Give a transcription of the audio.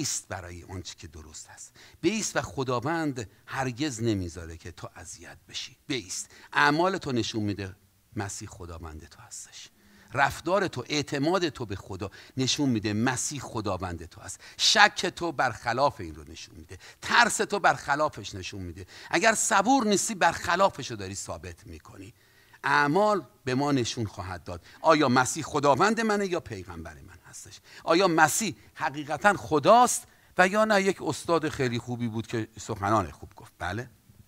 بیست برای آنچه که درست است بیست و خداوند هرگز نمیذاره که تو اذیت بشی بیست اعمال تو نشون میده مسیح خداوند تو هستش رفتار تو اعتماد تو به خدا نشون میده مسیح خداوند تو است شک تو برخلاف این رو نشون میده ترس تو برخلافش نشون میده اگر صبور نیستی برخلافش رو داری ثابت میکنی اعمال به ما نشون خواهد داد آیا مسیح خداوند منه یا پیغمبر من آیا مسیح حقیقتا خداست و یا نه یک استاد خیلی خوبی بود که سخنان خوب گفت بله